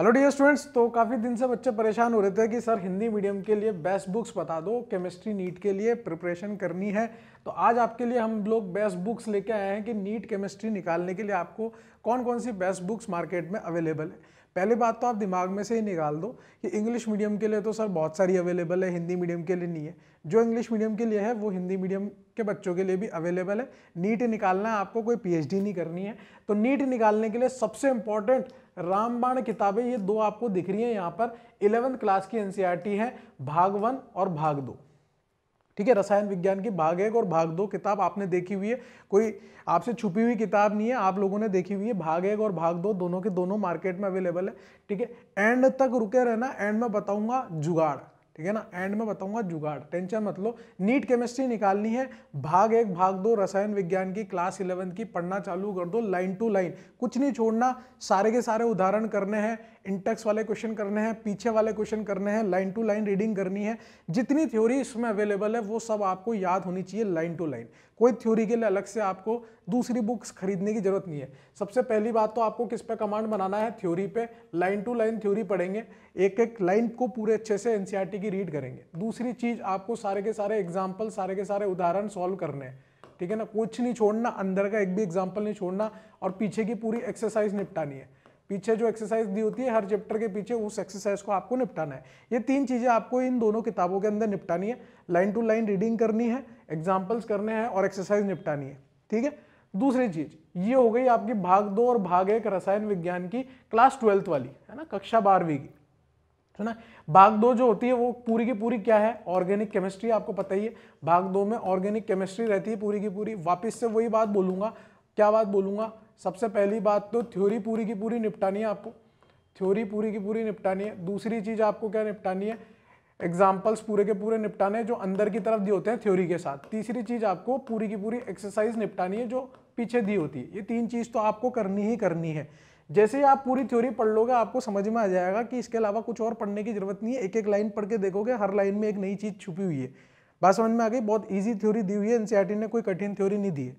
hello dear students तो काफ़ी दिन से बच्चे परेशान हो रहे थे कि सर हिंदी मीडियम के लिए बेस्ट बुक्स बता दो केमिस्ट्री नीट के लिए प्रिपरेशन करनी है तो आज आपके लिए हम लोग बेस्ट बुक्स लेके आए हैं कि नीट केमिस्ट्री निकालने के लिए आपको कौन कौन सी बेस्ट बुक्स मार्केट में अवेलेबल है पहली बात तो आप दिमाग में से ही निकाल दो कि इंग्लिश मीडियम के लिए तो सर बहुत सारी अवेलेबल है हिंदी मीडियम के लिए नहीं है जो इंग्लिश मीडियम के लिए है वो हिंदी मीडियम के बच्चों के लिए भी अवेलेबल है नीट निकालना है आपको कोई पी नहीं करनी है तो नीट निकालने के लिए सबसे इंपॉर्टेंट रामबाण किताबें ये दो आपको दिख रही हैं यहाँ पर इलेवंथ क्लास की एनसीईआरटी e है भाग वन और भाग दो ठीक है रसायन विज्ञान की भाग एक और भाग दो किताब आपने देखी हुई है कोई आपसे छुपी हुई किताब नहीं है आप लोगों ने देखी हुई है भाग एक और भाग दो दोनों के दोनों मार्केट में अवेलेबल है ठीक है एंड तक रुके रहना एंड में बताऊंगा जुगाड़ ठीक है ना एंड में बताऊंगा जुगाड़ टेंशन मत लो नीट केमिस्ट्री निकालनी है भाग एक भाग दो रसायन विज्ञान की क्लास इलेवंथ की पढ़ना चालू कर दो लाइन टू लाइन कुछ नहीं छोड़ना सारे के सारे उदाहरण करने हैं इंटेक्स वाले क्वेश्चन करने हैं पीछे वाले क्वेश्चन करने हैं लाइन टू लाइन रीडिंग करनी है जितनी थ्योरी इसमें अवेलेबल है वो सब आपको याद होनी चाहिए लाइन टू लाइन कोई थ्योरी के लिए अलग से आपको दूसरी बुक्स खरीदने की जरूरत नहीं है सबसे पहली बात तो आपको किस पे कमांड बनाना है थ्योरी पे लाइन टू लाइन थ्योरी पढ़ेंगे एक एक लाइन को पूरे अच्छे से एनसीआर की रीड करेंगे दूसरी चीज़ आपको सारे के सारे एग्जाम्पल सारे के सारे उदाहरण सॉल्व करने हैं ठीक है ना कुछ नहीं छोड़ना अंदर का एक भी एग्जाम्पल नहीं छोड़ना और पीछे की पूरी एक्सरसाइज निपटानी है पीछे जो एक्सरसाइज दी होती है हर चैप्टर के पीछे उस एक्सरसाइज को आपको निपटाना है ये तीन चीज़ें आपको इन दोनों किताबों के अंदर निपटानी है लाइन टू लाइन रीडिंग करनी है एग्जाम्पल्स करने हैं और एक्सरसाइज निपटानी है ठीक है दूसरी चीज़ ये हो गई आपकी भाग दो और भाग एक रसायन विज्ञान की क्लास ट्वेल्थ वाली है ना कक्षा बारहवीं की है ना भाग दो जो होती है वो पूरी की पूरी क्या है ऑर्गेनिक केमिस्ट्री आपको पता ही है भाग दो में ऑर्गेनिक केमिस्ट्री रहती है पूरी की पूरी वापस से वही बात बोलूंगा क्या बात बोलूंगा सबसे पहली बात तो थ्योरी पूरी की पूरी निपटानी है आपको थ्योरी पूरी की पूरी निपटानी है दूसरी चीज़ आपको क्या निपटानी है एग्जाम्पल्स पूरे के पूरे निपटाने हैं जो अंदर की तरफ दिए होते हैं थ्योरी के साथ तीसरी चीज़ आपको पूरी की पूरी एक्सरसाइज निपटानी है जो पीछे दी होती है ये तीन चीज़ तो आपको करनी ही करनी है जैसे ही आप पूरी थ्योरी पढ़ लोगे आपको समझ में आ जाएगा कि इसके अलावा कुछ और पढ़ने की जरूरत नहीं है एक एक लाइन पढ़ के देखोगे हर लाइन में एक नई चीज़ छुपी हुई है बात समझ में आ गई बहुत ईजी थ्योरी दी हुई है एनसीईआरटी e ने कोई कठिन थ्योरी नहीं दी है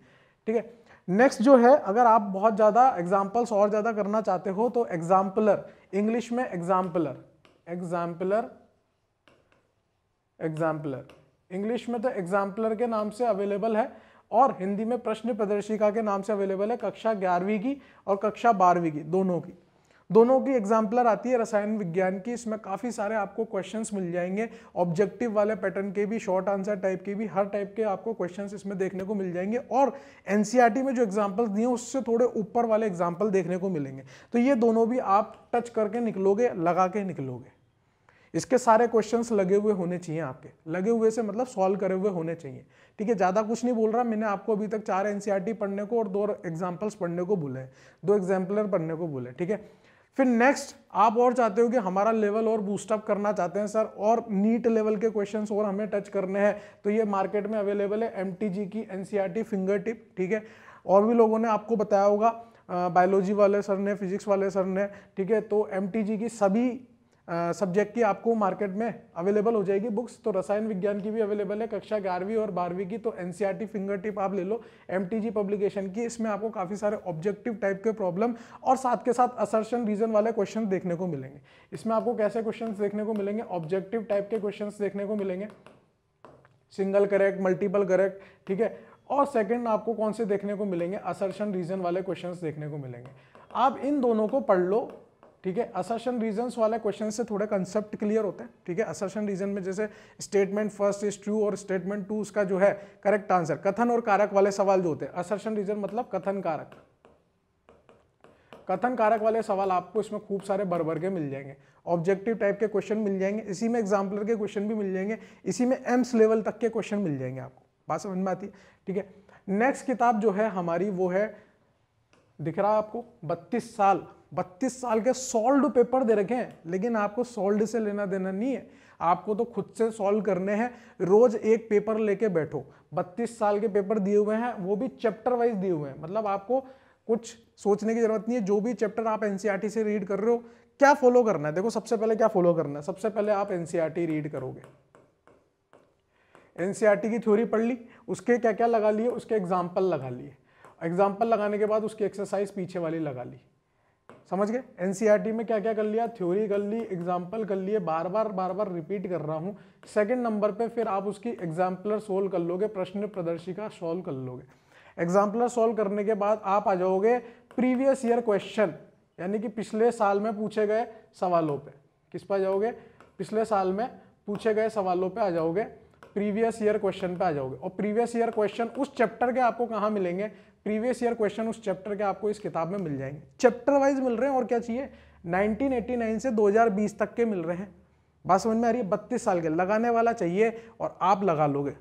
ठीक है नेक्स्ट जो है अगर आप बहुत ज़्यादा एग्जाम्पल्स और ज़्यादा करना चाहते हो तो एग्जाम्पलर इंग्लिश में एग्जाम्पलर एग्जाम्पलर एग्जाम्पलर इंग्लिश में तो एग्जाम्पलर के नाम से अवेलेबल है और हिंदी में प्रश्न प्रदर्शिका के नाम से अवेलेबल है कक्षा ग्यारहवीं की और कक्षा बारहवीं की दोनों की दोनों की एग्जाम्पलर आती है रसायन विज्ञान की इसमें काफ़ी सारे आपको क्वेश्चंस मिल जाएंगे ऑब्जेक्टिव वाले पैटर्न के भी शॉर्ट आंसर टाइप के भी हर टाइप के आपको क्वेश्चंस इसमें देखने को मिल जाएंगे और एन e में जो एग्जाम्पल्स दिए उससे थोड़े ऊपर वाले एग्जाम्पल देखने को मिलेंगे तो ये दोनों भी आप टच करके निकलोगे लगा के निकलोगे इसके सारे क्वेश्चंस लगे हुए होने चाहिए आपके लगे हुए से मतलब सॉल्व करे हुए होने चाहिए ठीक है ज़्यादा कुछ नहीं बोल रहा मैंने आपको अभी तक चार एन e पढ़ने को और दो एग्जाम्पल्स पढ़ने को बोले दो एग्जाम्पलर पढ़ने को बोले ठीक है फिर नेक्स्ट आप और चाहते हो कि हमारा लेवल और बूस्टअप करना चाहते हैं सर और नीट लेवल के क्वेश्चंस और हमें टच करने हैं तो ये मार्केट में अवेलेबल है एम की एन फिंगर टिप ठीक है और भी लोगों ने आपको बताया होगा बायोलॉजी वाले सर ने फिजिक्स वाले सर ने ठीक है तो एम की सभी सब्जेक्ट की आपको मार्केट में अवेलेबल हो जाएगी बुक्स तो रसायन विज्ञान की भी अवेलेबल है कक्षा ग्यारहवीं और बारहवीं की तो एन फिंगर टिप आप ले लो एम पब्लिकेशन की इसमें आपको काफ़ी सारे ऑब्जेक्टिव टाइप के प्रॉब्लम और साथ के साथ असर्शन रीजन वाले क्वेश्चन देखने को मिलेंगे इसमें आपको कैसे क्वेश्चन देखने को मिलेंगे ऑब्जेक्टिव टाइप के क्वेश्चन देखने को मिलेंगे सिंगल करेक्ट मल्टीपल करेक्ट ठीक है और सेकंड आपको कौन से देखने को मिलेंगे असर्शन रीजन वाले क्वेश्चंस देखने को मिलेंगे आप इन दोनों को पढ़ लो ठीक है असर्शन रीजंस वाले क्वेश्चन से थोड़ा कंसेप्ट क्लियर होता है ठीक है असर्शन रीजन में जैसे स्टेटमेंट फर्स्ट इज ट्रू और स्टेटमेंट टू उसका जो है करेक्ट आंसर कथन और कारक वाले सवाल जो होते हैं असर्शन रीजन मतलब कथन कारक कथन कारक वाले सवाल आपको इसमें खूब सारे भर भर के मिल जाएंगे ऑब्जेक्टिव टाइप के क्वेश्चन मिल जाएंगे इसी में एग्जाम्पलर के क्वेश्चन भी मिल जाएंगे इसी में एम्स लेवल तक के क्वेश्चन मिल जाएंगे आपको बात समझ में आती है ठीक है नेक्स्ट किताब जो है हमारी वो है दिख रहा है आपको बत्तीस साल बत्तीस साल के सॉल्व पेपर दे रखे हैं लेकिन आपको सॉल्व से लेना देना नहीं है आपको तो खुद से सॉल्व करने हैं रोज एक पेपर लेके बैठो बत्तीस साल के पेपर दिए हुए हैं वो भी चैप्टर वाइज दिए हुए हैं मतलब आपको कुछ सोचने की जरूरत नहीं है जो भी चैप्टर आप एनसीईआरटी e से रीड कर रहे हो क्या फॉलो करना है देखो सबसे पहले क्या फॉलो करना है सबसे पहले आप एनसीईआरटी e रीड करोगे एनसीईआरटी e की थ्योरी पढ़ ली उसके क्या क्या लगा लिए उसके एग्जाम्पल लगा लिए एग्जाम्पल लगाने के बाद उसकी एक्सरसाइज पीछे वाली लगा ली समझ गए एनसीईआरटी e में क्या क्या कर लिया थ्योरी कर ली एग्जाम्पल कर लिए बार बार बार बार रिपीट कर रहा हूँ सेकेंड नंबर पर फिर आप उसकी एग्जाम्पलर सोल्व कर लोगे प्रश्न प्रदर्शिका सोल्व कर लोगे एग्जाम्पलर सोल्व करने के बाद आप आ जाओगे प्रीवियस ईयर क्वेश्चन यानी कि पिछले साल में पूछे गए सवालों पे किस पर जाओगे पिछले साल में पूछे गए सवालों पे आ जाओगे प्रीवियस ईयर क्वेश्चन पे आ जाओगे और प्रीवियस ईयर क्वेश्चन उस चैप्टर के आपको कहाँ मिलेंगे प्रीवियस ईयर क्वेश्चन उस चैप्टर के आपको इस किताब में मिल जाएंगे चैप्टर वाइज मिल रहे हैं और क्या चाहिए 1989 से 2020 तक के मिल रहे हैं बात समझ में आ रही है बत्तीस साल के लगाने वाला चाहिए और आप लगा लोगे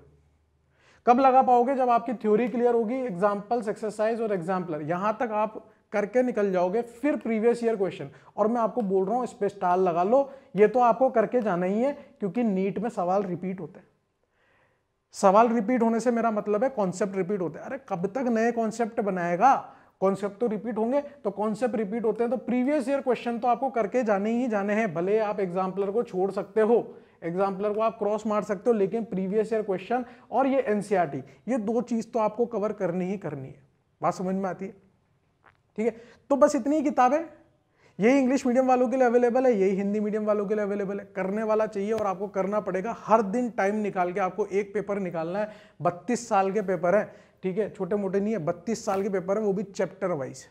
कब लगा पाओगे जब आपकी थ्योरी क्लियर होगी एग्जाम्पल्स एक्सरसाइज और एग्जाम्पलर यहाँ तक आप करके निकल जाओगे फिर प्रीवियस ईयर क्वेश्चन और मैं आपको बोल रहा हूँ इस पर स्टाल लगा लो ये तो आपको करके जाना ही है क्योंकि नीट में सवाल रिपीट होते हैं सवाल रिपीट होने से मेरा मतलब है कॉन्सेप्ट रिपीट होते हैं अरे कब तक नए कॉन्सेप्ट बनाएगा कॉन्सेप्ट तो रिपीट होंगे तो कॉन्सेप्ट रिपीट होते हैं तो प्रीवियस ईयर क्वेश्चन तो आपको करके जाने ही जाने हैं भले आप एग्जाम्पलर को छोड़ सकते हो एग्जाम्पलर को आप क्रॉस मार सकते हो लेकिन प्रीवियस ईयर क्वेश्चन और ये एनसीआरटी e ये दो चीज़ तो आपको कवर करनी ही करनी है बात समझ में आती है ठीक है तो बस इतनी किताबें यही इंग्लिश मीडियम वालों के लिए अवेलेबल है यही हिंदी मीडियम वालों के लिए अवेलेबल है करने वाला चाहिए और आपको करना पड़ेगा हर दिन टाइम निकाल के आपको एक पेपर निकालना है बत्तीस साल के पेपर है ठीक है छोटे मोटे नहीं है बत्तीस साल के पेपर है वो भी चैप्टर वाइज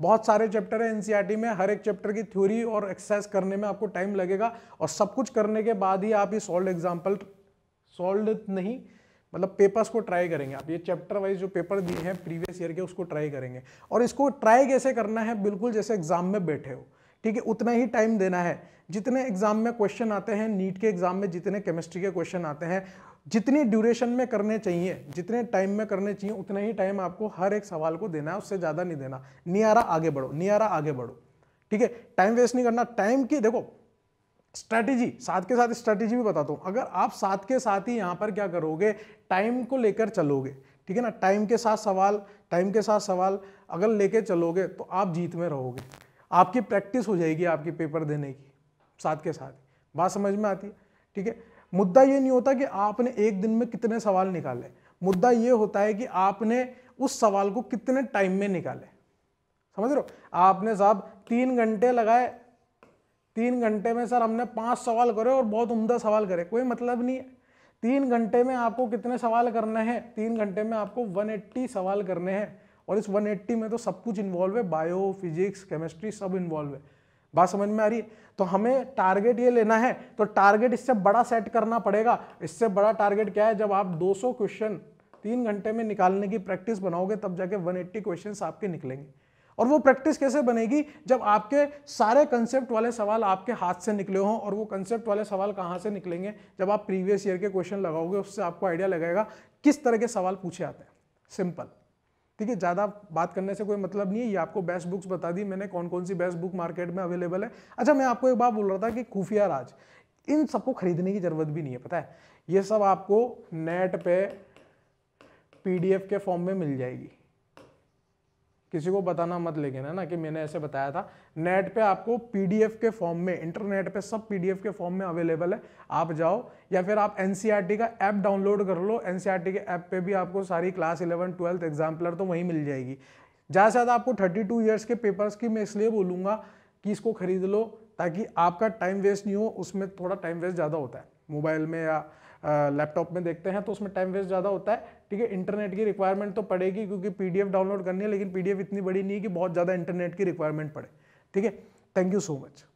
बहुत सारे चैप्टर हैं एन e में हर एक चैप्टर की थ्योरी और एक्सरसाइज करने में आपको टाइम लगेगा और सब कुछ करने के बाद ही आप ये सॉल्व एग्जाम्पल सॉल्व नहीं मतलब पेपर्स को ट्राई करेंगे आप ये चैप्टर वाइज जो पेपर दिए हैं प्रीवियस ईयर के उसको ट्राई करेंगे और इसको ट्राई कैसे करना है बिल्कुल जैसे एग्जाम में बैठे हो ठीक है उतना ही टाइम देना है जितने एग्जाम में क्वेश्चन आते हैं नीट के एग्जाम में जितने केमिस्ट्री के क्वेश्चन आते हैं जितनी ड्यूरेशन में करने चाहिए जितने टाइम में करने चाहिए उतना ही टाइम आपको हर एक सवाल को देना है उससे ज़्यादा नहीं देना नियारा आगे बढ़ो नियारा आगे बढ़ो ठीक है टाइम वेस्ट नहीं करना टाइम की देखो स्ट्रैटेजी साथ के साथ स्ट्रैटेजी भी बताता हूँ अगर आप साथ के साथ ही यहाँ पर क्या करोगे टाइम को लेकर चलोगे ठीक है ना टाइम के साथ सवाल टाइम के साथ सवाल अगर लेके चलोगे तो आप जीत में रहोगे आपकी प्रैक्टिस हो जाएगी आपकी पेपर देने की साथ के साथ बात समझ में आती है ठीक है मुद्दा ये नहीं होता कि आपने एक दिन में कितने सवाल निकाले मुद्दा ये होता है कि आपने उस सवाल को कितने टाइम में निकाले समझ रहे हो आपने साहब तीन घंटे लगाए तीन घंटे में सर हमने पाँच सवाल करे और बहुत उम्दा सवाल करे कोई मतलब नहीं है तीन घंटे में आपको कितने सवाल करने हैं तीन घंटे में आपको 180 सवाल करने हैं और इस 180 में तो सब कुछ इन्वॉल्व है बायो फिजिक्स केमिस्ट्री सब इन्वॉल्व है बात समझ में आ रही है तो हमें टारगेट ये लेना है तो टारगेट इससे बड़ा सेट करना पड़ेगा इससे बड़ा टारगेट क्या है जब आप 200 क्वेश्चन तीन घंटे में निकालने की प्रैक्टिस बनाओगे तब जाके 180 क्वेश्चंस आपके निकलेंगे और वो प्रैक्टिस कैसे बनेगी जब आपके सारे कंसेप्ट वाले सवाल आपके हाथ से निकले हों और वो कंसेप्ट वाले सवाल कहाँ से निकलेंगे जब आप प्रीवियस ईयर के क्वेश्चन लगाओगे उससे आपको आइडिया लगेगा किस तरह के सवाल पूछे आते हैं सिंपल ठीक है ज़्यादा बात करने से कोई मतलब नहीं है ये आपको बेस्ट बुक्स बता दी मैंने कौन कौन सी बेस्ट बुक मार्केट में अवेलेबल है अच्छा मैं आपको एक बात बोल रहा था कि खुफिया राज इन सबको खरीदने की ज़रूरत भी नहीं है पता है ये सब आपको नेट पे पीडीएफ के फॉर्म में मिल जाएगी किसी को बताना मत लेकिन है ना कि मैंने ऐसे बताया था नेट पे आपको पीडीएफ के फॉर्म में इंटरनेट पे सब पीडीएफ के फॉर्म में अवेलेबल है आप जाओ या फिर आप एनसीईआरटी का ऐप डाउनलोड कर लो एनसीईआरटी के ऐप पे भी आपको सारी क्लास इलेवन ट्वेल्थ एग्जाम्पलर तो वहीं मिल जाएगी ज़्यादा से ज़्यादा आपको थर्टी टू ईयर्स के पेपर्स की मैं इसलिए बोलूँगा कि इसको खरीद लो ताकि आपका टाइम वेस्ट नहीं हो उसमें थोड़ा टाइम वेस्ट ज़्यादा होता है मोबाइल में या लैपटॉप में देखते हैं तो उसमें टाइम वेस्ट ज़्यादा होता है ठीक है इंटरनेट की रिक्वायरमेंट तो पड़ेगी क्योंकि पी डाउनलोड करनी है लेकिन पी इतनी बड़ी नहीं है कि बहुत ज़्यादा इंटरनेट की रिक्वायरमेंट पड़े ठीक है थैंक यू सो मच